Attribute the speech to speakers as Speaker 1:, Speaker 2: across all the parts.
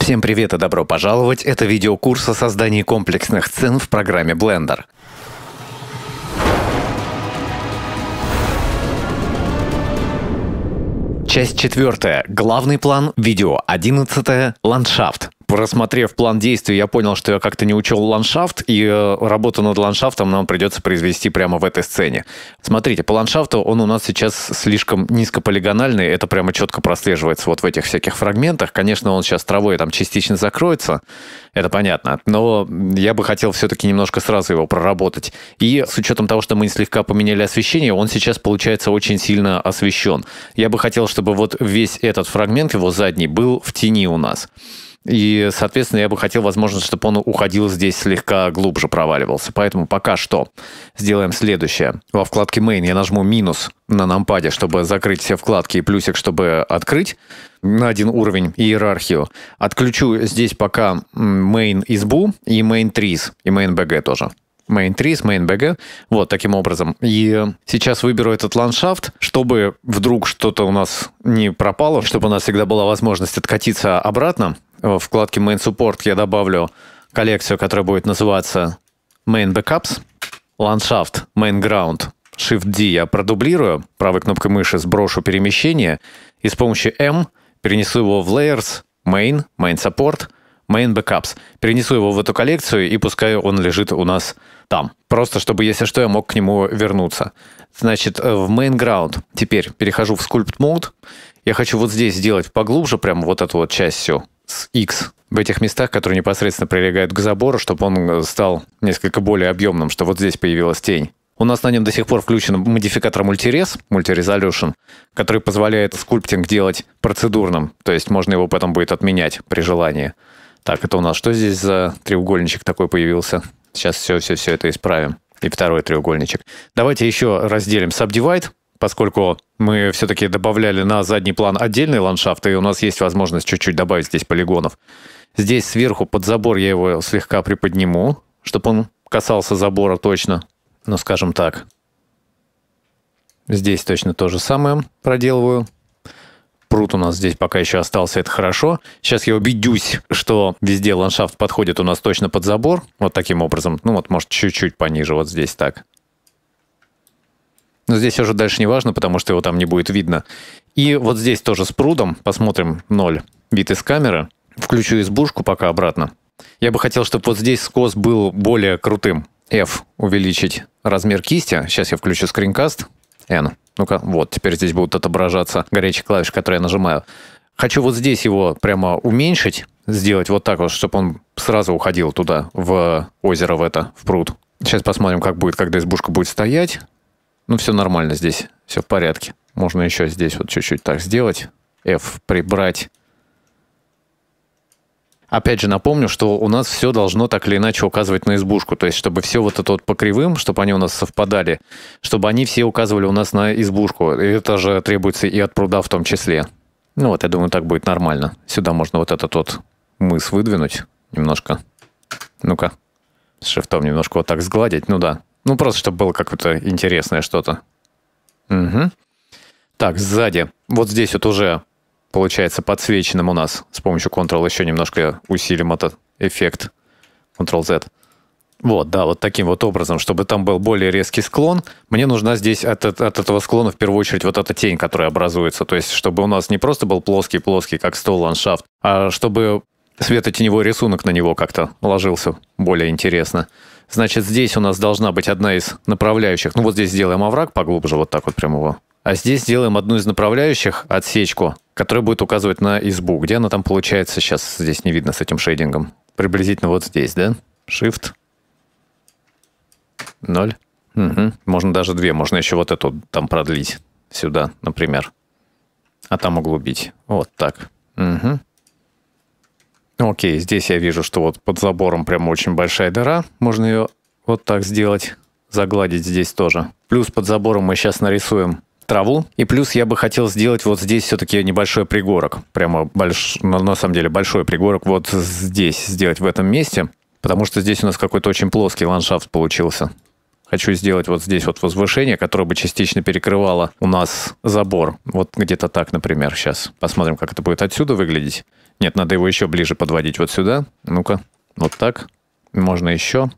Speaker 1: Всем привет и добро пожаловать! Это видеокурс о создании комплексных сцен в программе Blender. Часть четвертая. Главный план. Видео 11. Ландшафт просмотрев план действий, я понял, что я как-то не учел ландшафт, и э, работу над ландшафтом нам придется произвести прямо в этой сцене. Смотрите, по ландшафту он у нас сейчас слишком низкополигональный, это прямо четко прослеживается вот в этих всяких фрагментах. Конечно, он сейчас травой там частично закроется, это понятно, но я бы хотел все-таки немножко сразу его проработать. И с учетом того, что мы слегка поменяли освещение, он сейчас получается очень сильно освещен. Я бы хотел, чтобы вот весь этот фрагмент, его задний, был в тени у нас. И, соответственно, я бы хотел возможно, чтобы он уходил здесь слегка глубже проваливался. Поэтому пока что сделаем следующее. Во вкладке Main я нажму минус на нампаде, чтобы закрыть все вкладки, и плюсик, чтобы открыть на один уровень иерархию. Отключу здесь пока main избу и main trees, и main bg тоже main 3 с main BG. Вот, таким образом. И сейчас выберу этот ландшафт, чтобы вдруг что-то у нас не пропало, чтобы у нас всегда была возможность откатиться обратно. В вкладке main support я добавлю коллекцию, которая будет называться main backups, ландшафт, main ground, Shift-D я продублирую, правой кнопкой мыши сброшу перемещение, и с помощью M перенесу его в Layers, Main, Main Support – Main Backups. Перенесу его в эту коллекцию, и пускай он лежит у нас там. Просто чтобы, если что, я мог к нему вернуться. Значит, э, в Main Ground теперь перехожу в Sculpt Mode. Я хочу вот здесь сделать поглубже прямо вот эту вот часть всю с X в этих местах, которые непосредственно прилегают к забору, чтобы он э, стал несколько более объемным, что вот здесь появилась тень. У нас на нем до сих пор включен модификатор мультирез, мультирезолюшн, который позволяет скульптинг делать процедурным, то есть можно его потом будет отменять при желании. Так, это у нас что здесь за треугольничек такой появился? Сейчас все-все-все это исправим. И второй треугольничек. Давайте еще разделим subdivide, поскольку мы все-таки добавляли на задний план отдельный ландшафт, и у нас есть возможность чуть-чуть добавить здесь полигонов. Здесь сверху под забор я его слегка приподниму, чтобы он касался забора точно. Ну, скажем так. Здесь точно то же самое проделываю. Пруд у нас здесь пока еще остался, это хорошо. Сейчас я убедюсь, что везде ландшафт подходит у нас точно под забор. Вот таким образом. Ну вот, может, чуть-чуть пониже, вот здесь так. Но здесь уже дальше не важно, потому что его там не будет видно. И вот здесь тоже с прудом. Посмотрим 0 вид из камеры. Включу избушку пока обратно. Я бы хотел, чтобы вот здесь скос был более крутым. F увеличить размер кисти. Сейчас я включу скринкаст. N. Э, ну, ну-ка, вот, теперь здесь будут отображаться горячие клавиши, которые я нажимаю. Хочу вот здесь его прямо уменьшить, сделать вот так вот, чтобы он сразу уходил туда, в озеро, в это, в пруд. Сейчас посмотрим, как будет, когда избушка будет стоять. Ну, все нормально здесь, все в порядке. Можно еще здесь вот чуть-чуть так сделать. F прибрать. Опять же, напомню, что у нас все должно так или иначе указывать на избушку. То есть, чтобы все вот это вот по кривым, чтобы они у нас совпадали, чтобы они все указывали у нас на избушку. И это же требуется и от пруда в том числе. Ну вот, я думаю, так будет нормально. Сюда можно вот этот вот мыс выдвинуть немножко. Ну-ка, с шифтом немножко вот так сгладить. Ну да, ну просто, чтобы было какое-то интересное что-то. Угу. Так, сзади. Вот здесь вот уже получается подсвеченным у нас. С помощью Ctrl еще немножко усилим этот эффект. Ctrl-Z. Вот, да, вот таким вот образом, чтобы там был более резкий склон, мне нужна здесь от, от, этого склона в первую очередь вот эта тень, которая образуется. То есть, чтобы у нас не просто был плоский-плоский, как стол, ландшафт, а чтобы светотеневой рисунок на него как-то ложился более интересно. Значит, здесь у нас должна быть одна из направляющих. Ну, вот здесь сделаем овраг поглубже, вот так вот прям его. А здесь сделаем одну из направляющих, отсечку, который будет указывать на избу. Где она там получается сейчас? Здесь не видно с этим шейдингом. Приблизительно вот здесь, да? Shift. ноль, Угу. Можно даже две. Можно еще вот эту там продлить. Сюда, например. А там углубить. Вот так. Угу. Окей, здесь я вижу, что вот под забором прямо очень большая дыра. Можно ее вот так сделать. Загладить здесь тоже. Плюс под забором мы сейчас нарисуем траву. И плюс я бы хотел сделать вот здесь все-таки небольшой пригорок. Прямо больш... на самом деле большой пригорок вот здесь сделать в этом месте. Потому что здесь у нас какой-то очень плоский ландшафт получился. Хочу сделать вот здесь вот возвышение, которое бы частично перекрывало у нас забор. Вот где-то так, например, сейчас. Посмотрим, как это будет отсюда выглядеть. Нет, надо его еще ближе подводить вот сюда. Ну-ка, вот так. Можно еще.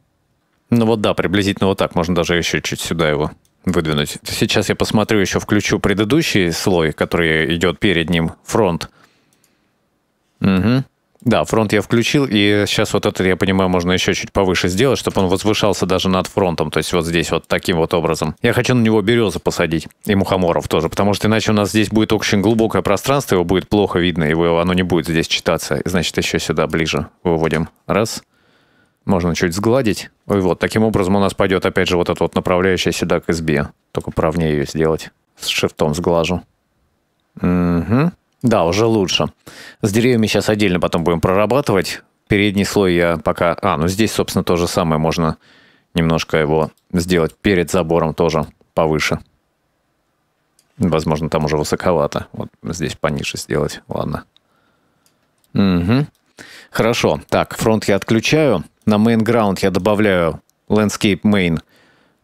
Speaker 1: Ну вот да, приблизительно вот так. Можно даже еще чуть сюда его выдвинуть. Сейчас я посмотрю, еще включу предыдущий слой, который идет перед ним, фронт. Угу. Да, фронт я включил, и сейчас вот этот, я понимаю, можно еще чуть повыше сделать, чтобы он возвышался даже над фронтом, то есть вот здесь вот таким вот образом. Я хочу на него березы посадить, и мухоморов тоже, потому что иначе у нас здесь будет очень глубокое пространство, его будет плохо видно, его, оно не будет здесь читаться. Значит, еще сюда ближе выводим. Раз. Можно чуть сгладить. И вот, таким образом у нас пойдет опять же вот эта вот направляющая сюда к избе. Только правнее ее сделать. С шифтом сглажу. Угу. Да, уже лучше. С деревьями сейчас отдельно потом будем прорабатывать. Передний слой я пока... А, ну здесь, собственно, то же самое. Можно немножко его сделать перед забором тоже повыше. Возможно, там уже высоковато. Вот здесь пониже сделать. Ладно. Угу. Хорошо. Так, фронт я отключаю. На main ground я добавляю landscape main.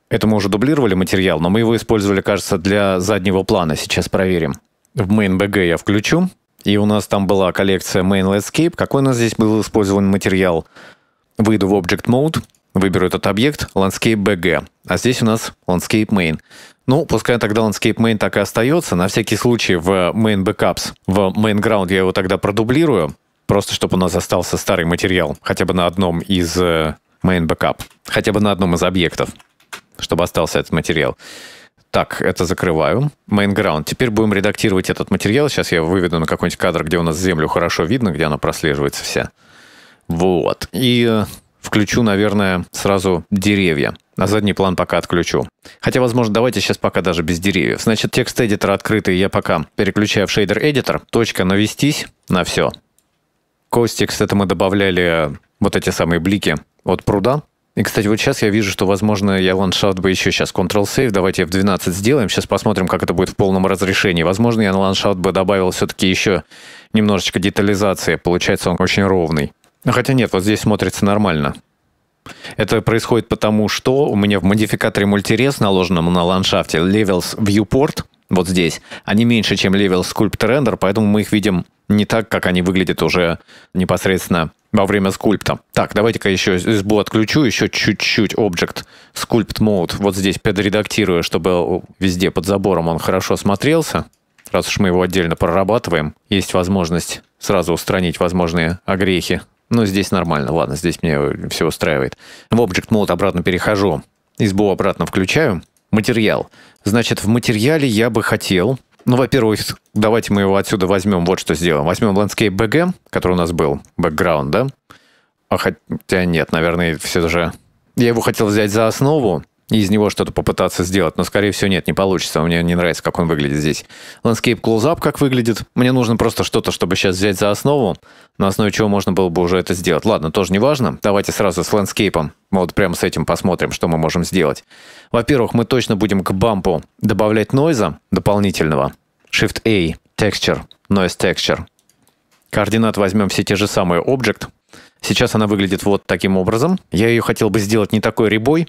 Speaker 1: Это мы уже дублировали материал, но мы его использовали, кажется, для заднего плана. Сейчас проверим. В main bg я включу. И у нас там была коллекция main landscape. Какой у нас здесь был использован материал? Выйду в object mode, выберу этот объект landscape bg. А здесь у нас landscape main. Ну, пускай тогда landscape main так и остается. На всякий случай в main backups, в main ground я его тогда продублирую просто чтобы у нас остался старый материал, хотя бы на одном из э, main backup, хотя бы на одном из объектов, чтобы остался этот материал. Так, это закрываю. Main ground. Теперь будем редактировать этот материал. Сейчас я выведу на какой-нибудь кадр, где у нас землю хорошо видно, где она прослеживается вся. Вот. И э, включу, наверное, сразу деревья. На задний план пока отключу. Хотя, возможно, давайте сейчас пока даже без деревьев. Значит, текст эдитора открытый я пока переключаю в шейдер эдитор. Точка навестись на все. Кости, кстати, мы добавляли вот эти самые блики от пруда. И, кстати, вот сейчас я вижу, что, возможно, я ландшафт бы еще сейчас Ctrl-Save, давайте F12 сделаем, сейчас посмотрим, как это будет в полном разрешении. Возможно, я на ландшафт бы добавил все-таки еще немножечко детализации, получается он очень ровный. Хотя нет, вот здесь смотрится нормально. Это происходит потому, что у меня в модификаторе мультирез, наложенном на ландшафте Levels Viewport, вот здесь, они меньше, чем Level Sculpt Render, поэтому мы их видим не так, как они выглядят уже непосредственно во время скульпта. Так, давайте-ка еще избу отключу, еще чуть-чуть Object Sculpt Mode вот здесь подредактирую, чтобы везде под забором он хорошо смотрелся. Раз уж мы его отдельно прорабатываем, есть возможность сразу устранить возможные огрехи. Но ну, здесь нормально, ладно, здесь мне все устраивает. В Object Mode обратно перехожу, избу обратно включаю, Материал. Значит, в материале я бы хотел... Ну, во-первых, давайте мы его отсюда возьмем, вот что сделаем. Возьмем landscape BG, который у нас был, бэкграунд, да? А хотя нет, наверное, все же... Я его хотел взять за основу, из него что-то попытаться сделать, но, скорее всего, нет, не получится. Мне не нравится, как он выглядит здесь. Landscape Close-Up как выглядит. Мне нужно просто что-то, чтобы сейчас взять за основу, на основе чего можно было бы уже это сделать. Ладно, тоже не важно. Давайте сразу с ландскейпом. Вот прямо с этим посмотрим, что мы можем сделать. Во-первых, мы точно будем к бампу добавлять нойза дополнительного. Shift-A, Texture, Noise Texture. Координат возьмем все те же самые Object. Сейчас она выглядит вот таким образом. Я ее хотел бы сделать не такой ребой,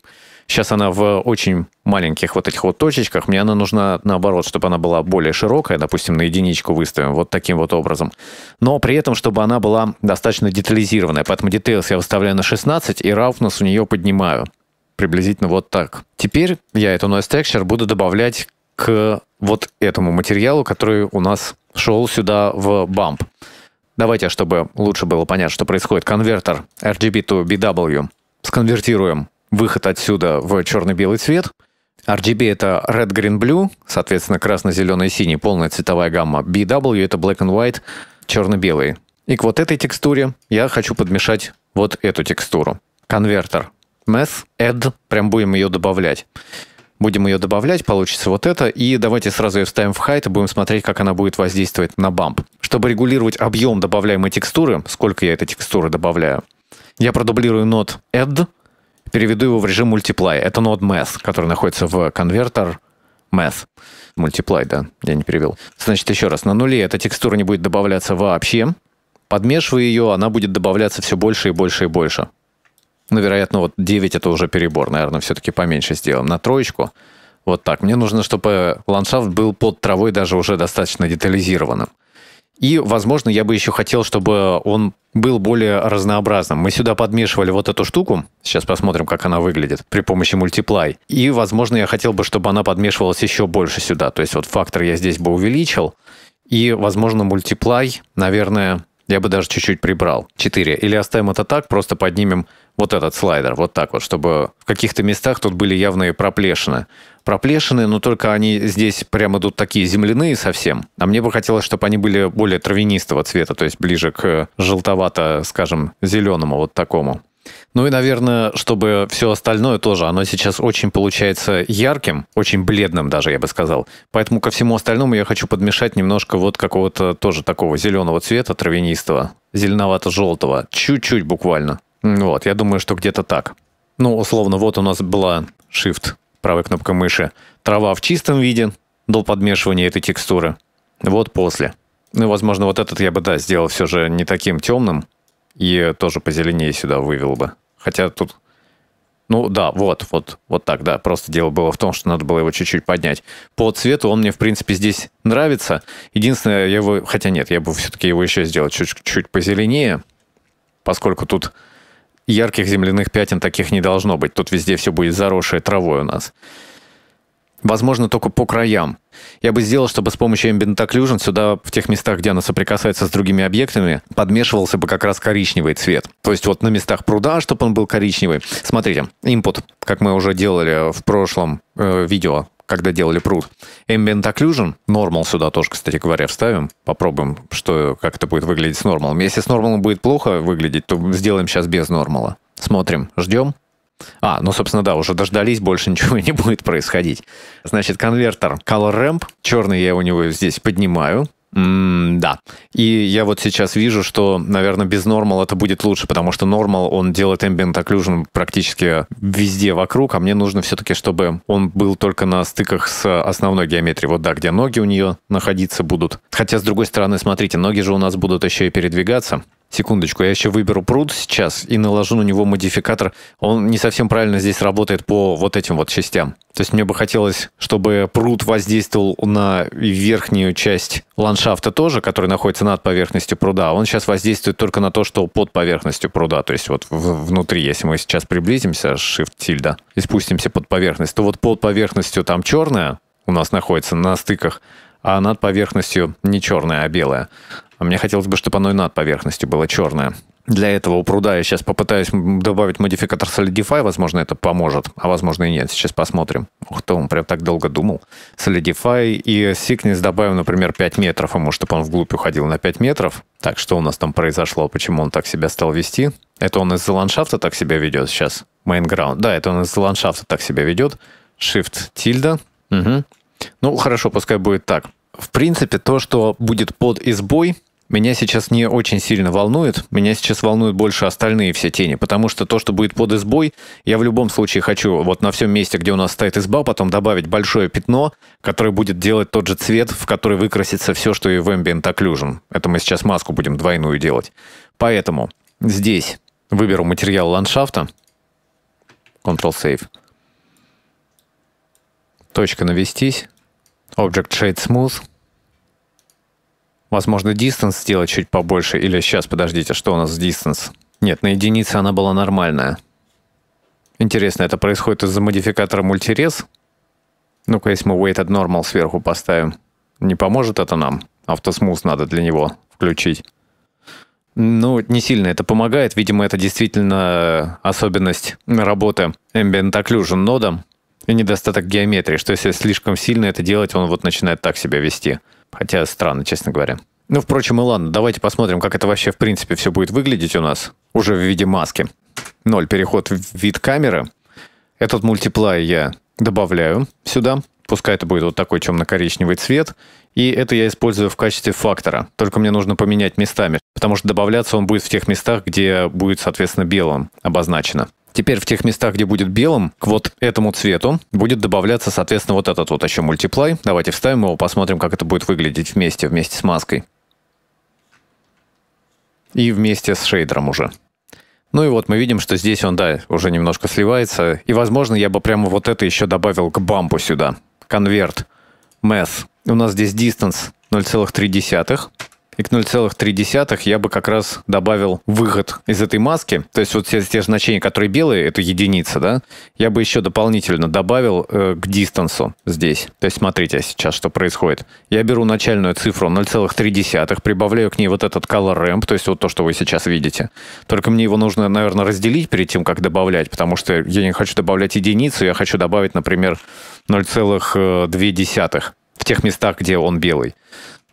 Speaker 1: Сейчас она в очень маленьких вот этих вот точечках. Мне она нужна, наоборот, чтобы она была более широкая, допустим, на единичку выставим вот таким вот образом. Но при этом, чтобы она была достаточно детализированная. Поэтому details я выставляю на 16 и roughness у нее поднимаю. Приблизительно вот так. Теперь я эту noise texture буду добавлять к вот этому материалу, который у нас шел сюда в бамп. Давайте, а чтобы лучше было понятно, что происходит, конвертер RGB to BW сконвертируем выход отсюда в черно-белый цвет. RGB — это Red, Green, Blue, соответственно, красно-зеленый, синий, полная цветовая гамма. BW — это Black and White, черно-белый. И к вот этой текстуре я хочу подмешать вот эту текстуру. Конвертер. Math, Add, прям будем ее добавлять. Будем ее добавлять, получится вот это. И давайте сразу ее вставим в height и будем смотреть, как она будет воздействовать на бамп. Чтобы регулировать объем добавляемой текстуры, сколько я этой текстуры добавляю, я продублирую нот add, переведу его в режим multiply. Это нод math, который находится в конвертер math. Multiply, да, я не перевел. Значит, еще раз, на нуле эта текстура не будет добавляться вообще. Подмешивая ее, она будет добавляться все больше и больше и больше. Ну, вероятно, вот 9 это уже перебор, наверное, все-таки поменьше сделаем. На троечку вот так. Мне нужно, чтобы ландшафт был под травой даже уже достаточно детализированным. И, возможно, я бы еще хотел, чтобы он был более разнообразным. Мы сюда подмешивали вот эту штуку. Сейчас посмотрим, как она выглядит при помощи мультиплай. И, возможно, я хотел бы, чтобы она подмешивалась еще больше сюда. То есть вот фактор я здесь бы увеличил. И, возможно, мультиплай, наверное, я бы даже чуть-чуть прибрал. 4. Или оставим это так, просто поднимем вот этот слайдер, вот так вот, чтобы в каких-то местах тут были явные проплешины проплешины, но только они здесь прям идут такие земляные совсем. А мне бы хотелось, чтобы они были более травянистого цвета, то есть ближе к э, желтовато, скажем, зеленому вот такому. Ну и, наверное, чтобы все остальное тоже, оно сейчас очень получается ярким, очень бледным даже, я бы сказал. Поэтому ко всему остальному я хочу подмешать немножко вот какого-то тоже такого зеленого цвета, травянистого, зеленовато-желтого, чуть-чуть буквально. Вот, я думаю, что где-то так. Ну, условно, вот у нас была Shift правой кнопкой мыши. Трава в чистом виде до подмешивания этой текстуры. Вот после. Ну, возможно, вот этот я бы, да, сделал все же не таким темным и тоже позеленее сюда вывел бы. Хотя тут... Ну да, вот, вот, вот так, да. Просто дело было в том, что надо было его чуть-чуть поднять. По цвету он мне, в принципе, здесь нравится. Единственное, я его... Хотя нет, я бы все-таки его еще сделал чуть-чуть позеленее, поскольку тут ярких земляных пятен таких не должно быть. Тут везде все будет заросшее травой у нас. Возможно, только по краям. Я бы сделал, чтобы с помощью Ambient Occlusion сюда, в тех местах, где она соприкасается с другими объектами, подмешивался бы как раз коричневый цвет. То есть вот на местах пруда, чтобы он был коричневый. Смотрите, input, как мы уже делали в прошлом э, видео, когда делали пруд. Ambient Occlusion, normal сюда тоже, кстати говоря, вставим. Попробуем, что, как это будет выглядеть с normal. Если с нормалом будет плохо выглядеть, то сделаем сейчас без нормала. Смотрим, ждем. А, ну, собственно, да, уже дождались, больше ничего не будет происходить. Значит, конвертер Color Ramp, черный я у него здесь поднимаю, Mm, да. И я вот сейчас вижу, что, наверное, без нормал это будет лучше, потому что нормал, он делает ambient occlusion практически везде вокруг, а мне нужно все-таки, чтобы он был только на стыках с основной геометрией. Вот да, где ноги у нее находиться будут. Хотя, с другой стороны, смотрите, ноги же у нас будут еще и передвигаться. Секундочку, я еще выберу пруд сейчас и наложу на него модификатор. Он не совсем правильно здесь работает по вот этим вот частям. То есть мне бы хотелось, чтобы пруд воздействовал на верхнюю часть ландшафта тоже, который находится над поверхностью пруда. Он сейчас воздействует только на то, что под поверхностью пруда. То есть вот внутри, если мы сейчас приблизимся, shift тильда, и спустимся под поверхность, то вот под поверхностью там черная у нас находится на стыках, а над поверхностью не черная, а белая. А мне хотелось бы, чтобы оно и над поверхностью было черное. Для этого у пруда я сейчас попытаюсь добавить модификатор Solidify, возможно, это поможет, а возможно и нет, сейчас посмотрим. Ух ты, он прям так долго думал. Solidify и Sickness добавим, например, 5 метров а ему, чтобы он вглубь уходил на 5 метров. Так, что у нас там произошло, почему он так себя стал вести? Это он из-за ландшафта так себя ведет сейчас? Main ground. Да, это он из-за ландшафта так себя ведет. Shift тильда. Угу. Ну, хорошо, пускай будет так. В принципе, то, что будет под избой, меня сейчас не очень сильно волнует. Меня сейчас волнуют больше остальные все тени, потому что то, что будет под избой, я в любом случае хочу вот на всем месте, где у нас стоит изба, потом добавить большое пятно, которое будет делать тот же цвет, в который выкрасится все, что и в Ambient Occlusion. Это мы сейчас маску будем двойную делать. Поэтому здесь выберу материал ландшафта. Ctrl-Save. Точка навестись. Object Shade Smooth. Возможно, дистанс сделать чуть побольше. Или сейчас, подождите, что у нас с дистанс? Нет, на единице она была нормальная. Интересно, это происходит из-за модификатора мультирез? Ну-ка, если мы weight at normal сверху поставим. Не поможет это нам? Автосмус надо для него включить. Ну, не сильно это помогает. Видимо, это действительно э, особенность работы Ambient Occlusion нода и недостаток геометрии, что если слишком сильно это делать, он вот начинает так себя вести. Хотя странно, честно говоря. Ну, впрочем, и ладно, давайте посмотрим, как это вообще в принципе все будет выглядеть у нас. Уже в виде маски. Ноль, переход в вид камеры. Этот мультиплай я добавляю сюда. Пускай это будет вот такой темно-коричневый цвет. И это я использую в качестве фактора. Только мне нужно поменять местами, потому что добавляться он будет в тех местах, где будет, соответственно, белым обозначено. Теперь в тех местах, где будет белым, к вот этому цвету будет добавляться, соответственно, вот этот вот еще мультиплай. Давайте вставим его, посмотрим, как это будет выглядеть вместе, вместе с маской. И вместе с шейдером уже. Ну и вот мы видим, что здесь он, да, уже немножко сливается. И, возможно, я бы прямо вот это еще добавил к бампу сюда. Конверт. Math. У нас здесь distance 0,3 и к 0,3 я бы как раз добавил выход из этой маски. То есть вот все те значения, которые белые, это единица, да? Я бы еще дополнительно добавил э, к дистансу здесь. То есть смотрите сейчас, что происходит. Я беру начальную цифру 0,3, прибавляю к ней вот этот color ramp, то есть вот то, что вы сейчас видите. Только мне его нужно, наверное, разделить перед тем, как добавлять, потому что я не хочу добавлять единицу, я хочу добавить, например, 0,2 э, в тех местах, где он белый.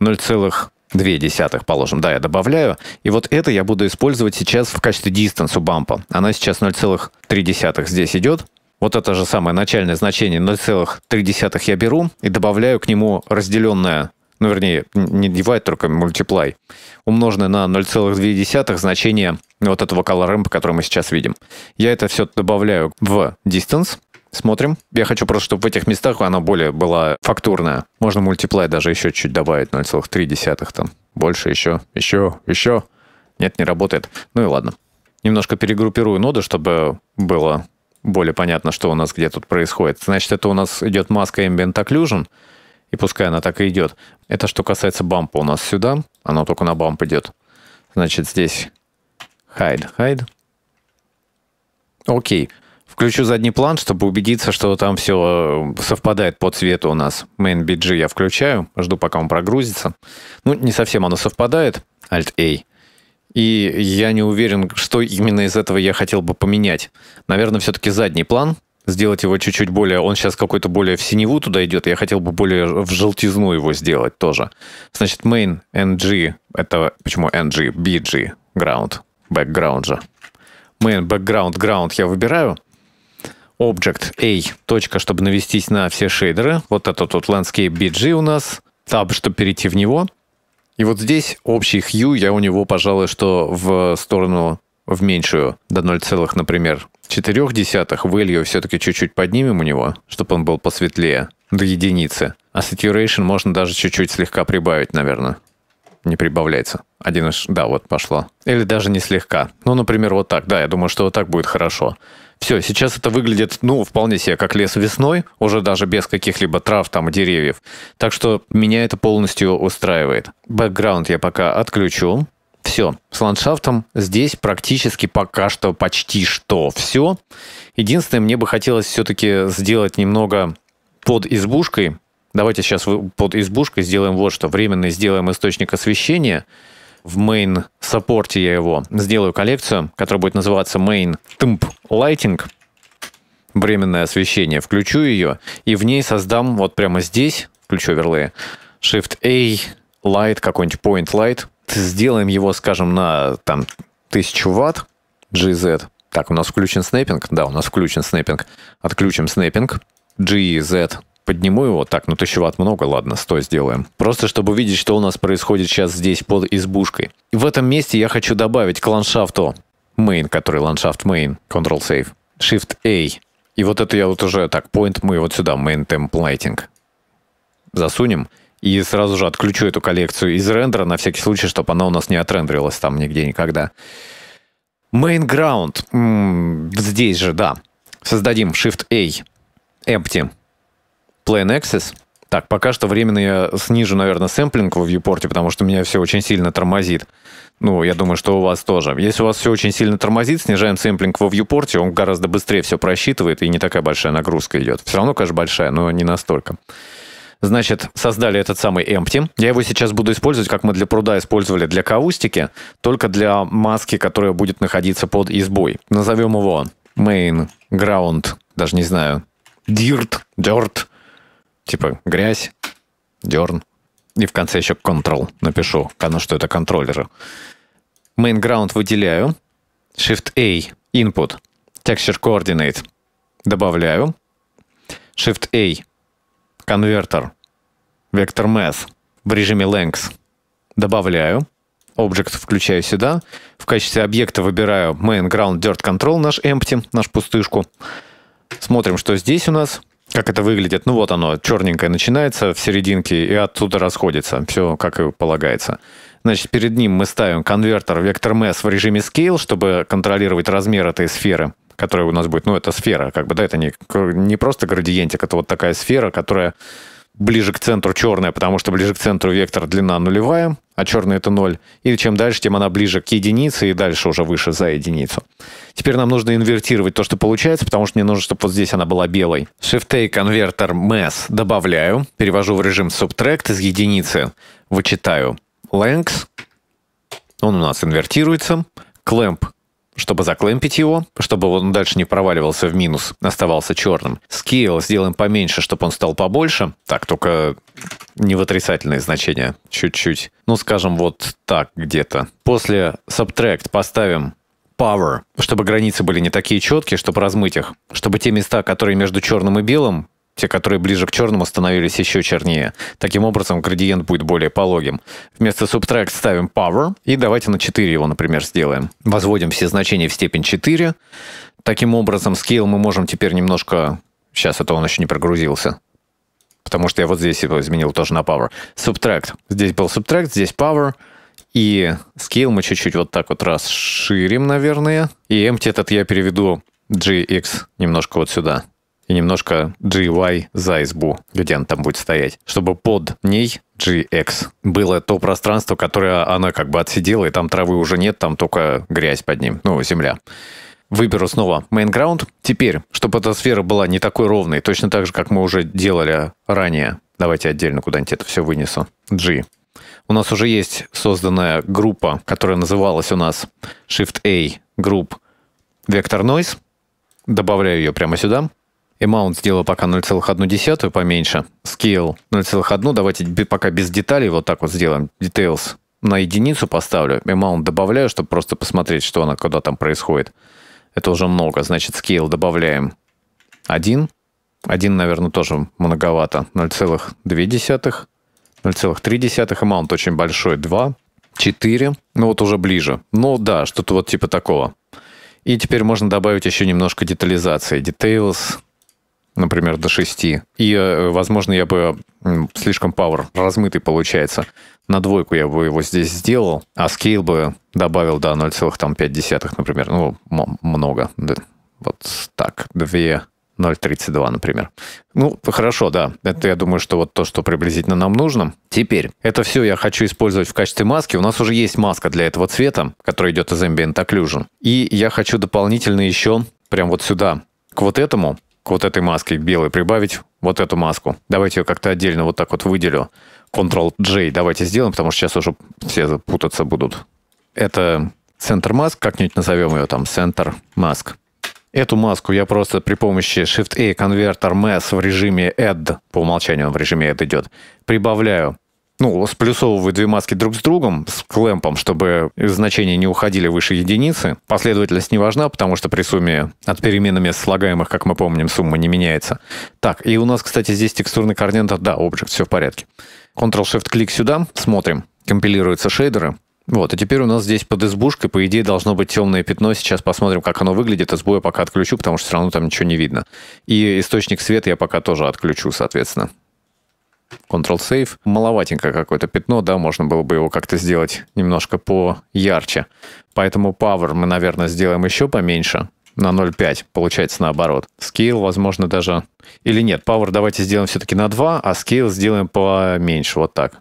Speaker 1: 0,2 две десятых, положим, да, я добавляю. И вот это я буду использовать сейчас в качестве дистанса бампа. Она сейчас 0,3 здесь идет. Вот это же самое начальное значение 0,3 я беру и добавляю к нему разделенное, ну вернее, не divide, только multiply, умноженное на 0,2 значение вот этого color который мы сейчас видим. Я это все добавляю в distance, Смотрим. Я хочу просто, чтобы в этих местах она более была фактурная. Можно мультиплей даже еще чуть добавить, 0,3 там. Больше еще, еще, еще. Нет, не работает. Ну и ладно. Немножко перегруппирую ноды, чтобы было более понятно, что у нас где тут происходит. Значит, это у нас идет маска Ambient Occlusion, и пускай она так и идет. Это что касается бампа у нас сюда, она только на бамп идет. Значит, здесь hide, hide. Окей. Okay. Включу задний план, чтобы убедиться, что там все э, совпадает по цвету у нас. Main BG я включаю, жду, пока он прогрузится. Ну, не совсем оно совпадает, Alt-A. И я не уверен, что именно из этого я хотел бы поменять. Наверное, все-таки задний план, сделать его чуть-чуть более... Он сейчас какой-то более в синеву туда идет, я хотел бы более в желтизну его сделать тоже. Значит, main ng, это почему ng, bg, ground, background же. Main background, ground я выбираю, Object A, точка, чтобы навестись на все шейдеры. Вот этот вот Landscape BG у нас. Tab, чтобы перейти в него. И вот здесь общий hue, я у него, пожалуй, что в сторону в меньшую, до 0, например, 4 десятых, value все-таки чуть-чуть поднимем у него, чтобы он был посветлее, до единицы. А saturation можно даже чуть-чуть слегка прибавить, наверное. Не прибавляется. Один из... Да, вот пошло. Или даже не слегка. Ну, например, вот так. Да, я думаю, что вот так будет хорошо. Все, сейчас это выглядит, ну, вполне себе как лес весной, уже даже без каких-либо трав там деревьев. Так что меня это полностью устраивает. Бэкграунд я пока отключу. Все, с ландшафтом здесь практически пока что почти что все. Единственное, мне бы хотелось все-таки сделать немного под избушкой. Давайте сейчас под избушкой сделаем вот что. Временно сделаем источник освещения – в main саппорте я его сделаю коллекцию, которая будет называться main temp lighting, временное освещение, включу ее и в ней создам вот прямо здесь, включу верлы, shift A, light, какой-нибудь point light, сделаем его, скажем, на там 1000 ватт GZ. Так, у нас включен снэппинг? Да, у нас включен снэппинг. Отключим снэппинг. GZ подниму его, так, ну тысячу ватт много, ладно, 100 сделаем. Просто чтобы увидеть, что у нас происходит сейчас здесь под избушкой. И в этом месте я хочу добавить к ландшафту main, который ландшафт main, control save, shift A. И вот это я вот уже, так, point мы вот сюда, main templating Засунем и сразу же отключу эту коллекцию из рендера на всякий случай, чтобы она у нас не отрендерилась там нигде никогда. Main ground. М -м, здесь же, да. Создадим Shift-A. Empty. Plain Access. Так, пока что временно я снижу, наверное, сэмплинг во вьюпорте, потому что меня все очень сильно тормозит. Ну, я думаю, что у вас тоже. Если у вас все очень сильно тормозит, снижаем сэмплинг во вьюпорте, он гораздо быстрее все просчитывает, и не такая большая нагрузка идет. Все равно, конечно, большая, но не настолько. Значит, создали этот самый empty. Я его сейчас буду использовать, как мы для пруда использовали для каустики, только для маски, которая будет находиться под избой. Назовем его main ground, даже не знаю, dirt, dirt Типа грязь, дерн. И в конце еще control напишу, потому что это контроллеры. Main ground выделяю. Shift-A, input. Texture coordinate добавляю. Shift-A, конвертер, vector math в режиме length добавляю. Object включаю сюда. В качестве объекта выбираю main ground dirt control наш empty, наш пустышку. Смотрим, что здесь у нас. Как это выглядит? Ну вот оно, черненькое начинается в серединке и оттуда расходится. Все как и полагается. Значит, перед ним мы ставим конвертер вектор MES в режиме Scale, чтобы контролировать размер этой сферы которая у нас будет, ну, это сфера, как бы, да, это не, не просто градиентик, это вот такая сфера, которая ближе к центру черная, потому что ближе к центру вектор длина нулевая, а черная это ноль. И чем дальше, тем она ближе к единице и дальше уже выше за единицу. Теперь нам нужно инвертировать то, что получается, потому что мне нужно, чтобы вот здесь она была белой. Shift-A конвертер mass добавляю, перевожу в режим subtract из единицы, вычитаю length, он у нас инвертируется, clamp чтобы заклемпить его, чтобы он дальше не проваливался в минус, оставался черным. Scale сделаем поменьше, чтобы он стал побольше. Так, только не в отрицательные значения, чуть-чуть. Ну, скажем, вот так где-то. После subtract поставим power, чтобы границы были не такие четкие, чтобы размыть их, чтобы те места, которые между черным и белым, те, которые ближе к черному, становились еще чернее. Таким образом, градиент будет более пологим. Вместо subtract ставим power, и давайте на 4 его, например, сделаем. Возводим все значения в степень 4. Таким образом, scale мы можем теперь немножко... Сейчас, это он еще не прогрузился потому что я вот здесь его изменил тоже на power. Subtract. Здесь был subtract, здесь power. И scale мы чуть-чуть вот так вот расширим, наверное. И empty этот я переведу gx немножко вот сюда и немножко GY за избу, где она там будет стоять, чтобы под ней GX было то пространство, которое она как бы отсидела, и там травы уже нет, там только грязь под ним, ну, земля. Выберу снова main ground. Теперь, чтобы эта сфера была не такой ровной, точно так же, как мы уже делали ранее. Давайте отдельно куда-нибудь это все вынесу. G. У нас уже есть созданная группа, которая называлась у нас Shift-A Group Vector Noise. Добавляю ее прямо сюда. Amount сделаю пока 0,1 поменьше. Scale 0,1. Давайте пока без деталей вот так вот сделаем. Details на единицу поставлю. Amount добавляю, чтобы просто посмотреть, что она, куда там происходит. Это уже много. Значит, scale добавляем 1. 1, наверное, тоже многовато. 0,2. 0,3. Amount очень большой. 2. 4. Ну вот уже ближе. Ну да, что-то вот типа такого. И теперь можно добавить еще немножко детализации. Details например, до 6. И, э, возможно, я бы слишком power размытый получается. На двойку я бы его здесь сделал, а скейл бы добавил до 0,5, например. Ну, много. Вот так. 2 0.32, например. Ну, хорошо, да. Это, я думаю, что вот то, что приблизительно нам нужно. Теперь, это все я хочу использовать в качестве маски. У нас уже есть маска для этого цвета, которая идет из Ambient Occlusion. И я хочу дополнительно еще прям вот сюда, к вот этому, к вот этой маске белой прибавить вот эту маску. Давайте ее как-то отдельно вот так вот выделю. Ctrl-J давайте сделаем, потому что сейчас уже все запутаться будут. Это центр маск, как-нибудь назовем ее там, центр маск. Эту маску я просто при помощи Shift-A конвертер Mass в режиме Add, по умолчанию он в режиме Add идет, прибавляю ну, сплюсовывают две маски друг с другом, с клемпом, чтобы значения не уходили выше единицы. Последовательность не важна, потому что при сумме от переменами слагаемых, как мы помним, сумма не меняется. Так, и у нас, кстати, здесь текстурный координатор, да, объект, все в порядке. Ctrl-Shift-клик сюда, смотрим, компилируются шейдеры. Вот, и теперь у нас здесь под избушкой, по идее, должно быть темное пятно. Сейчас посмотрим, как оно выглядит. Избу я пока отключу, потому что все равно там ничего не видно. И источник света я пока тоже отключу, соответственно. Ctrl-Save. Маловатенько какое-то пятно, да, можно было бы его как-то сделать немножко поярче. Поэтому Power мы, наверное, сделаем еще поменьше, на 0,5, получается наоборот. Scale, возможно, даже... Или нет, Power давайте сделаем все-таки на 2, а Scale сделаем поменьше, вот так.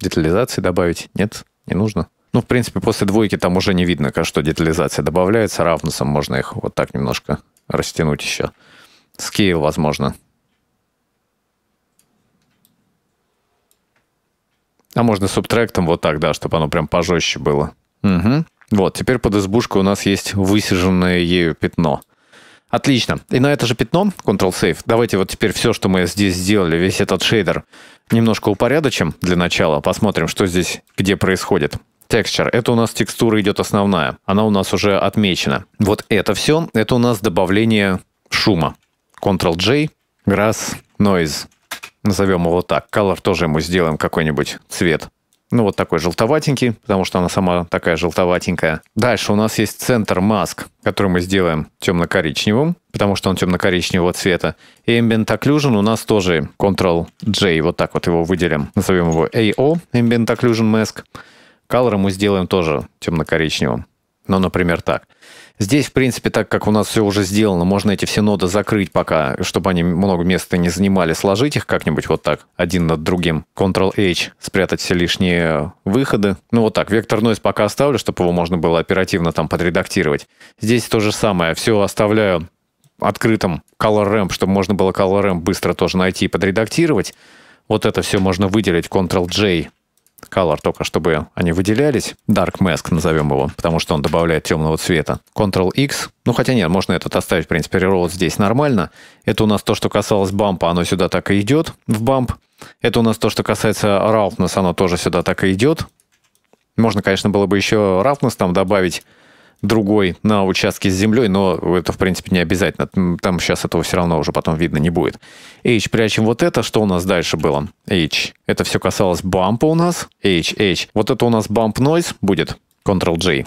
Speaker 1: Детализации добавить? Нет, не нужно. Ну, в принципе, после двойки там уже не видно, что детализация добавляется. Равнусом можно их вот так немножко растянуть еще. Scale, возможно, А можно субтрактом вот так, да, чтобы оно прям пожестче было. Угу. Вот, теперь под избушкой у нас есть высиженное ею пятно. Отлично. И на это же пятно, Ctrl-Save, давайте вот теперь все, что мы здесь сделали, весь этот шейдер, немножко упорядочим для начала, посмотрим, что здесь, где происходит. Texture. Это у нас текстура идет основная. Она у нас уже отмечена. Вот это все, это у нас добавление шума. Ctrl-J, Grass, Noise назовем его так. Color тоже ему сделаем какой-нибудь цвет. Ну, вот такой желтоватенький, потому что она сама такая желтоватенькая. Дальше у нас есть центр маск, который мы сделаем темно-коричневым, потому что он темно-коричневого цвета. И Ambient Occlusion у нас тоже Ctrl-J, вот так вот его выделим. Назовем его AO, Ambient Occlusion Mask. Color мы сделаем тоже темно-коричневым. Ну, например, так. Здесь, в принципе, так как у нас все уже сделано, можно эти все ноды закрыть пока, чтобы они много места не занимали, сложить их как-нибудь вот так, один над другим. Ctrl-H, спрятать все лишние выходы. Ну, вот так. Вектор Noise пока оставлю, чтобы его можно было оперативно там подредактировать. Здесь то же самое. Все оставляю открытым Color Ramp, чтобы можно было Color Ramp быстро тоже найти и подредактировать. Вот это все можно выделить, Ctrl-J, Color только, чтобы они выделялись. Dark Mask назовем его, потому что он добавляет темного цвета. Ctrl-X. Ну, хотя нет, можно этот оставить, в принципе, реролл здесь нормально. Это у нас то, что касалось бампа, оно сюда так и идет, в бамп. Это у нас то, что касается roughness, оно тоже сюда так и идет. Можно, конечно, было бы еще roughness там добавить, другой на участке с землей, но это, в принципе, не обязательно. Там сейчас этого все равно уже потом видно не будет. H прячем вот это. Что у нас дальше было? H. Это все касалось бампа у нас. H, H. Вот это у нас bump noise будет. Ctrl-J.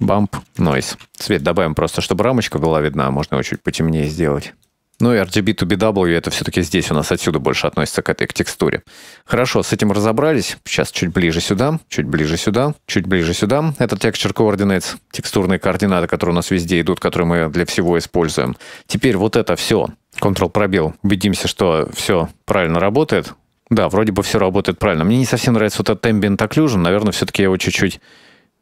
Speaker 1: bump noise. Цвет добавим просто, чтобы рамочка была видна. А можно его чуть потемнее сделать. Ну и rgb to bw это все-таки здесь у нас отсюда больше относится к этой к текстуре. Хорошо, с этим разобрались. Сейчас чуть ближе сюда, чуть ближе сюда, чуть ближе сюда. Это Texture Coordinates, текстурные координаты, которые у нас везде идут, которые мы для всего используем. Теперь вот это все, Ctrl-пробел, убедимся, что все правильно работает. Да, вроде бы все работает правильно. Мне не совсем нравится вот этот Ambient Occlusion. Наверное, все-таки я его чуть-чуть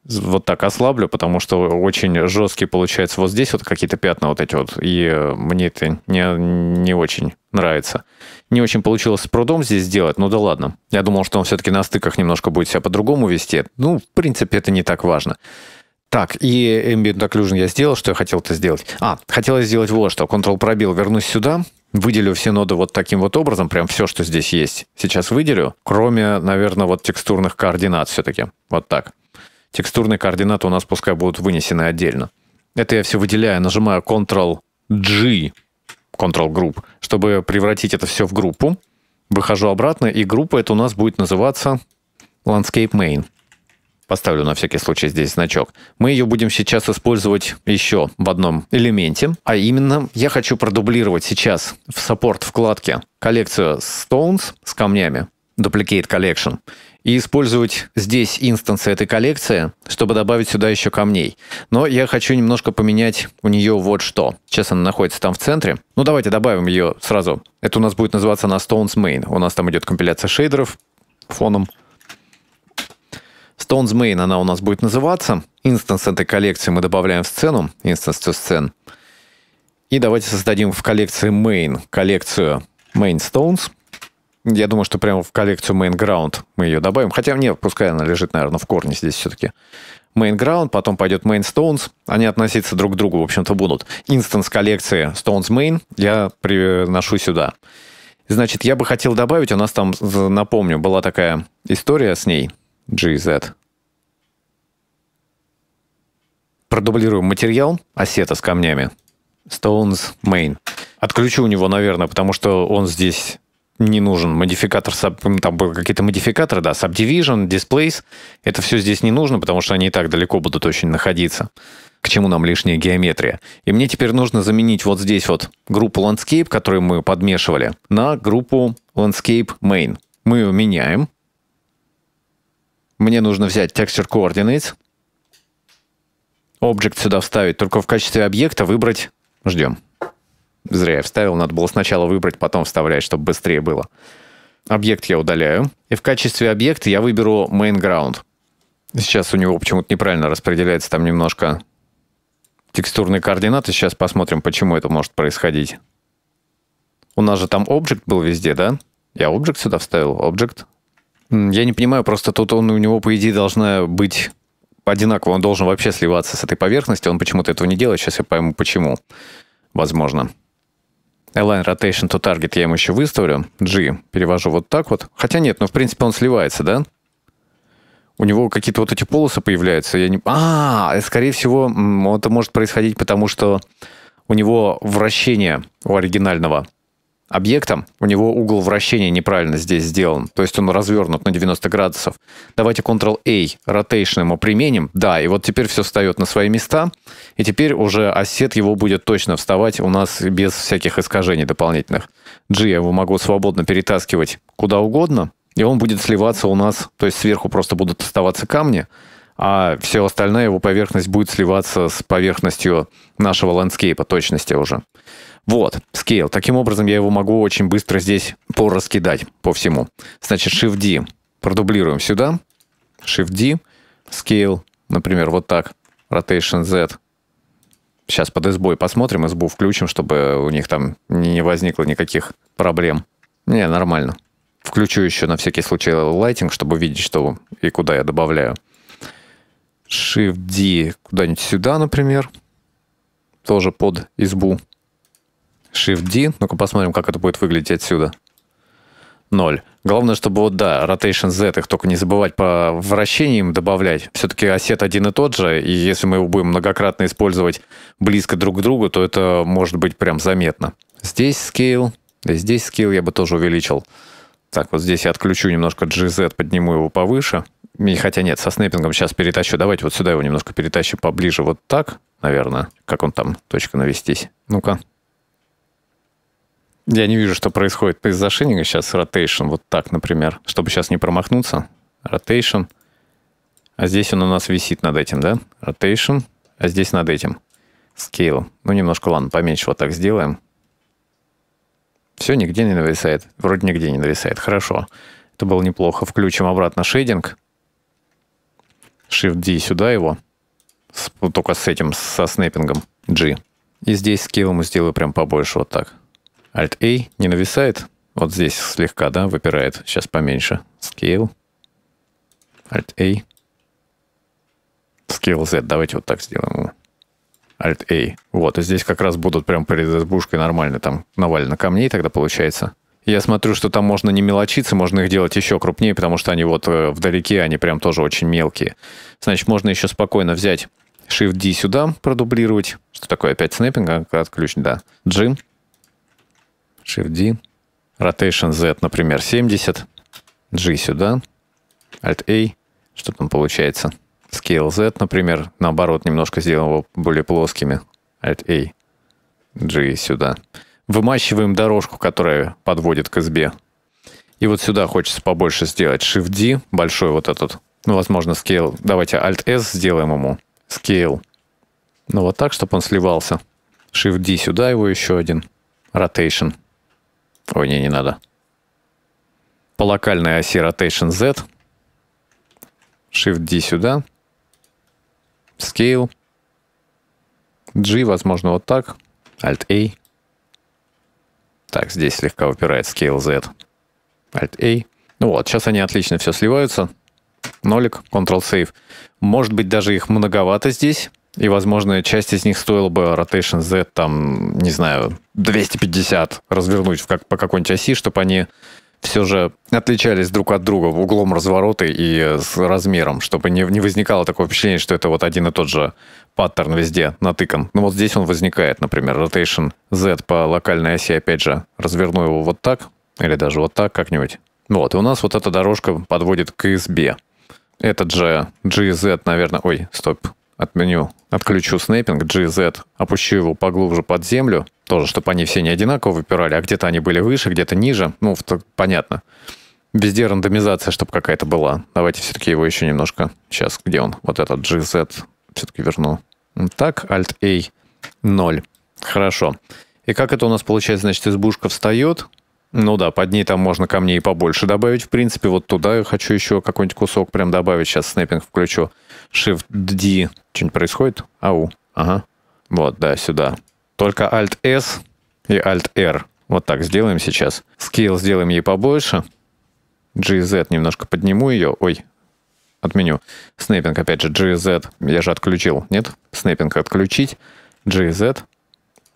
Speaker 1: вот так ослаблю, потому что очень жесткий получается вот здесь вот какие-то пятна вот эти вот, и э, мне это не, не очень нравится. Не очень получилось с прудом здесь сделать, ну да ладно. Я думал, что он все-таки на стыках немножко будет себя по-другому вести. Ну, в принципе, это не так важно. Так, и Ambient Occlusion я сделал, что я хотел это сделать. А, хотел сделать вот что. Ctrl пробил, вернусь сюда, выделю все ноды вот таким вот образом, прям все, что здесь есть, сейчас выделю, кроме, наверное, вот текстурных координат все-таки. Вот так. Текстурные координаты у нас пускай будут вынесены отдельно. Это я все выделяю, нажимаю Ctrl-G, Ctrl Group, чтобы превратить это все в группу. Выхожу обратно, и группа это у нас будет называться Landscape Main. Поставлю на всякий случай здесь значок. Мы ее будем сейчас использовать еще в одном элементе. А именно, я хочу продублировать сейчас в саппорт вкладке коллекцию Stones с камнями, Duplicate Collection и использовать здесь инстансы этой коллекции, чтобы добавить сюда еще камней. Но я хочу немножко поменять у нее вот что. Сейчас она находится там в центре. Ну давайте добавим ее сразу. Это у нас будет называться на Stones Main. У нас там идет компиляция шейдеров фоном. Stones Main она у нас будет называться. Инстанс этой коллекции мы добавляем в сцену. Инстанс to сцен. И давайте создадим в коллекции Main коллекцию Main Stones – я думаю, что прямо в коллекцию Main Ground мы ее добавим. Хотя мне, пускай она лежит, наверное, в корне здесь все-таки. Main Ground, потом пойдет Main Stones. Они относиться друг к другу, в общем-то, будут. Инстанс коллекции Stones Main я приношу сюда. Значит, я бы хотел добавить, у нас там, напомню, была такая история с ней, GZ. Продублируем материал осета с камнями. Stones Main. Отключу у него, наверное, потому что он здесь не нужен модификатор, там были какие-то модификаторы, да, Subdivision, Displays, это все здесь не нужно, потому что они и так далеко будут очень находиться. К чему нам лишняя геометрия? И мне теперь нужно заменить вот здесь вот группу Landscape, которую мы подмешивали, на группу Landscape Main. Мы ее меняем. Мне нужно взять Texture Coordinates, объект сюда вставить, только в качестве объекта выбрать, ждем, Зря я вставил, надо было сначала выбрать, потом вставлять, чтобы быстрее было. Объект я удаляю. И в качестве объекта я выберу main ground. Сейчас у него почему-то неправильно распределяется там немножко текстурные координаты. Сейчас посмотрим, почему это может происходить. У нас же там Object был везде, да? Я Object сюда вставил, Object. Я не понимаю, просто тут он у него, по идее, должна быть одинаково. Он должен вообще сливаться с этой поверхностью. Он почему-то этого не делает. Сейчас я пойму, почему. Возможно. Align Rotation to Target я ему еще выставлю. G перевожу вот так вот. Хотя нет, ну, в принципе, он сливается, да? У него какие-то вот эти полосы появляются. Я не... А, скорее всего, это может происходить, потому что у него вращение у оригинального объектом, у него угол вращения неправильно здесь сделан, то есть он развернут на 90 градусов. Давайте Ctrl-A, Rotation ему применим. Да, и вот теперь все встает на свои места, и теперь уже осет его будет точно вставать у нас без всяких искажений дополнительных. G я его могу свободно перетаскивать куда угодно, и он будет сливаться у нас, то есть сверху просто будут оставаться камни, а все остальное его поверхность будет сливаться с поверхностью нашего ландскейпа точности уже. Вот, scale. Таким образом, я его могу очень быстро здесь пораскидать по всему. Значит, Shift-D. Продублируем сюда. Shift-D. Scale. Например, вот так. Rotation Z. Сейчас под SB посмотрим, SB включим, чтобы у них там не возникло никаких проблем. Не, нормально. Включу еще на всякий случай лайтинг, чтобы видеть, что и куда я добавляю. Shift-D куда-нибудь сюда, например. Тоже под избу. Shift-D. Ну-ка посмотрим, как это будет выглядеть отсюда. 0. Главное, чтобы вот, да, Rotation Z, их только не забывать по вращениям добавлять. Все-таки осет один и тот же, и если мы его будем многократно использовать близко друг к другу, то это может быть прям заметно. Здесь Scale, и здесь Scale я бы тоже увеличил. Так, вот здесь я отключу немножко GZ, подниму его повыше. И, хотя нет, со снэппингом сейчас перетащу. Давайте вот сюда его немножко перетащим поближе, вот так, наверное. Как он там, точка навестись. Ну-ка, я не вижу, что происходит из-за шининга сейчас. ротейшн вот так, например. Чтобы сейчас не промахнуться. ротейшн. А здесь он у нас висит над этим, да? Ротейшн. А здесь над этим. Scale. Ну, немножко, ладно, поменьше вот так сделаем. Все, нигде не нависает. Вроде нигде не нависает. Хорошо. Это было неплохо. Включим обратно шейдинг. Shift-D сюда его. С, только с этим, со снэппингом G. И здесь скилл мы сделаю прям побольше, вот так. Alt-A не нависает. Вот здесь слегка, да, выпирает. Сейчас поменьше. Scale. Alt-A. Scale Z. Давайте вот так сделаем. Alt-A. Вот, и здесь как раз будут прям перед избушкой нормально там навалено камней тогда получается. Я смотрю, что там можно не мелочиться, можно их делать еще крупнее, потому что они вот э, вдалеке, они прям тоже очень мелкие. Значит, можно еще спокойно взять Shift-D сюда, продублировать. Что такое опять снэппинг? А? Отключить. да. G. Shift-D. Rotation Z, например, 70. G сюда. Alt-A. Что там получается? Scale Z, например, наоборот, немножко сделаем его более плоскими. Alt-A. G сюда. Вымачиваем дорожку, которая подводит к избе. И вот сюда хочется побольше сделать Shift-D, большой вот этот. Ну, возможно, Scale. Давайте Alt-S сделаем ему. Scale. Ну, вот так, чтобы он сливался. Shift-D сюда его еще один. Rotation. Ой, не, не надо. По локальной оси Rotation Z. Shift D сюда. Scale. G, возможно, вот так. Alt-A. Так, здесь слегка выпирает Scale Z. Alt-A. Ну вот, сейчас они отлично все сливаются. Нолик, Ctrl-Save. Может быть, даже их многовато здесь. И, возможно, часть из них стоила бы Rotation Z, там, не знаю, 250 развернуть как, по какой-нибудь оси, чтобы они все же отличались друг от друга углом разворота и с размером, чтобы не, не возникало такое впечатление, что это вот один и тот же паттерн везде натыкан. Ну вот здесь он возникает, например, Rotation Z по локальной оси, опять же, разверну его вот так, или даже вот так как-нибудь. Вот, и у нас вот эта дорожка подводит к sb. Этот же GZ, наверное... Ой, стоп, отменю, отключу снейпинг GZ, опущу его поглубже под землю, тоже, чтобы они все не одинаково выпирали, а где-то они были выше, где-то ниже, ну, понятно. Везде рандомизация, чтобы какая-то была. Давайте все-таки его еще немножко... Сейчас, где он? Вот этот GZ все-таки верну. Так, Alt-A 0. Хорошо. И как это у нас получается? Значит, избушка встает, ну да, под ней там можно камней побольше добавить, в принципе. Вот туда я хочу еще какой-нибудь кусок прям добавить. Сейчас снэппинг включу. Shift-D. Что-нибудь происходит? Ау. Ага. Вот, да, сюда. Только Alt-S и Alt-R. Вот так сделаем сейчас. Scale сделаем ей побольше. GZ немножко подниму ее. Ой, отменю. Снейпинг, опять же, GZ. Я же отключил, нет? Снейпинг отключить. GZ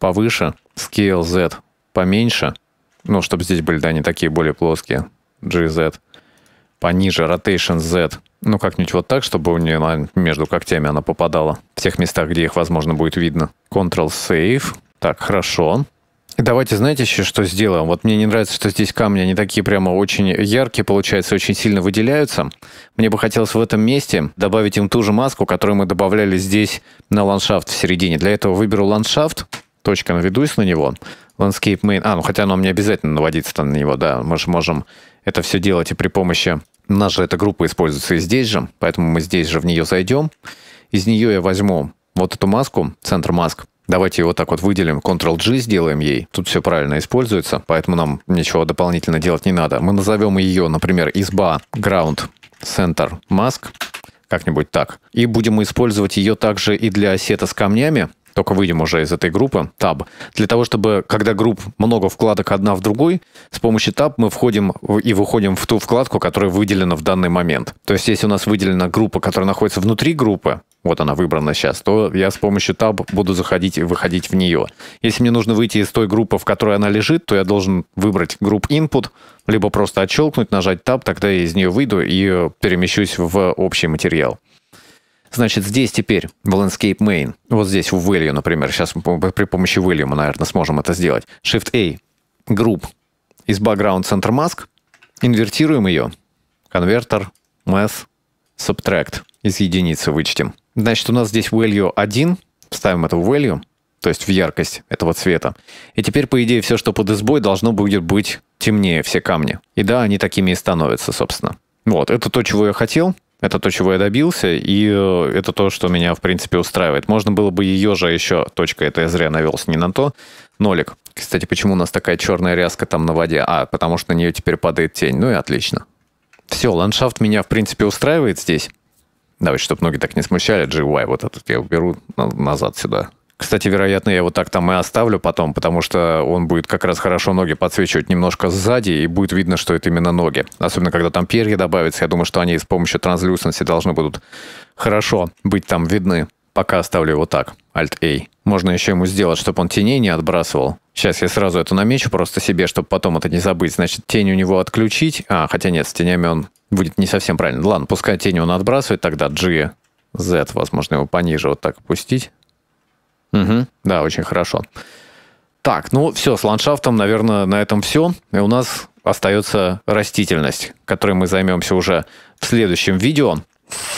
Speaker 1: повыше. Scale Z поменьше. Ну, чтобы здесь были, да, не такие более плоские. GZ. Пониже. Rotation Z ну как-нибудь вот так, чтобы у нее между когтями она попадала. В тех местах, где их, возможно, будет видно. Control save Так, хорошо. Давайте, знаете еще, что сделаем? Вот мне не нравится, что здесь камни, они такие прямо очень яркие, получается, очень сильно выделяются. Мне бы хотелось в этом месте добавить им ту же маску, которую мы добавляли здесь на ландшафт в середине. Для этого выберу ландшафт, точка, наведусь на него. Landscape Main. А, ну хотя оно мне обязательно наводится на него, да. Мы же можем это все делать и при помощи у нас же эта группа используется и здесь же, поэтому мы здесь же в нее зайдем. Из нее я возьму вот эту маску, центр маск. Давайте его так вот выделим, Ctrl-G сделаем ей. Тут все правильно используется, поэтому нам ничего дополнительно делать не надо. Мы назовем ее, например, изба ground center mask, как-нибудь так. И будем использовать ее также и для сета с камнями только выйдем уже из этой группы, таб. Для того, чтобы, когда групп много вкладок одна в другой, с помощью таб мы входим и выходим в ту вкладку, которая выделена в данный момент. То есть, если у нас выделена группа, которая находится внутри группы, вот она выбрана сейчас, то я с помощью таб буду заходить и выходить в нее. Если мне нужно выйти из той группы, в которой она лежит, то я должен выбрать групп input, либо просто отщелкнуть, нажать таб, тогда я из нее выйду и перемещусь в общий материал. Значит, здесь теперь в Landscape Main, вот здесь в Value, например, сейчас при помощи Value мы, наверное, сможем это сделать. Shift-A, Group из Background Center Mask, инвертируем ее, конвертер, Math, Subtract из единицы вычтем. Значит, у нас здесь Value 1, ставим это в Value, то есть в яркость этого цвета. И теперь, по идее, все, что под избой, должно будет быть темнее, все камни. И да, они такими и становятся, собственно. Вот, это то, чего я хотел. Это то, чего я добился, и э, это то, что меня, в принципе, устраивает. Можно было бы ее же еще, точка, это я зря навелся не на то, нолик. Кстати, почему у нас такая черная ряска там на воде? А, потому что на нее теперь падает тень. Ну и отлично. Все, ландшафт меня, в принципе, устраивает здесь. Давайте, чтобы ноги так не смущали, GY, вот этот я уберу назад сюда. Кстати, вероятно, я его так там и оставлю потом, потому что он будет как раз хорошо ноги подсвечивать немножко сзади, и будет видно, что это именно ноги. Особенно, когда там перья добавятся. Я думаю, что они с помощью транслюсенси должны будут хорошо быть там видны. Пока оставлю его так. Alt-A. Можно еще ему сделать, чтобы он теней не отбрасывал. Сейчас я сразу это намечу просто себе, чтобы потом это не забыть. Значит, тень у него отключить. А, хотя нет, с тенями он будет не совсем правильно. Ладно, пускай тень он отбрасывает тогда. G, Z, возможно, его пониже вот так опустить. Угу. Да, очень хорошо. Так, ну все, с ландшафтом, наверное, на этом все. И у нас остается растительность, которой мы займемся уже в следующем видео.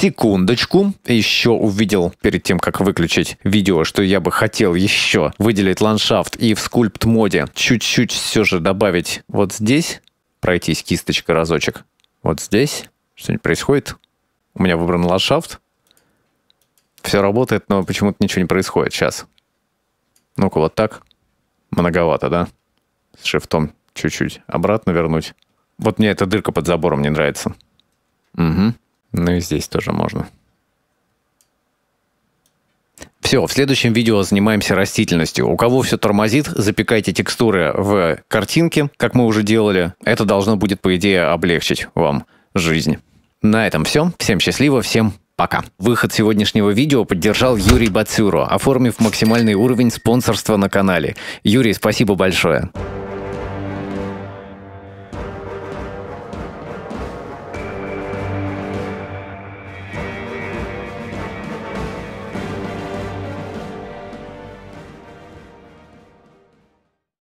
Speaker 1: Секундочку. Еще увидел перед тем, как выключить видео, что я бы хотел еще выделить ландшафт и в скульпт моде чуть-чуть все же добавить вот здесь. Пройтись кисточкой разочек. Вот здесь. Что-нибудь происходит. У меня выбран ландшафт все работает, но почему-то ничего не происходит сейчас. Ну-ка, вот так. Многовато, да? С шифтом чуть-чуть обратно вернуть. Вот мне эта дырка под забором не нравится. Угу. Ну и здесь тоже можно. Все, в следующем видео занимаемся растительностью. У кого все тормозит, запекайте текстуры в картинке, как мы уже делали. Это должно будет, по идее, облегчить вам жизнь. На этом все. Всем счастливо, всем Пока. Выход сегодняшнего видео поддержал Юрий Бацюро, оформив максимальный уровень спонсорства на канале. Юрий, спасибо большое.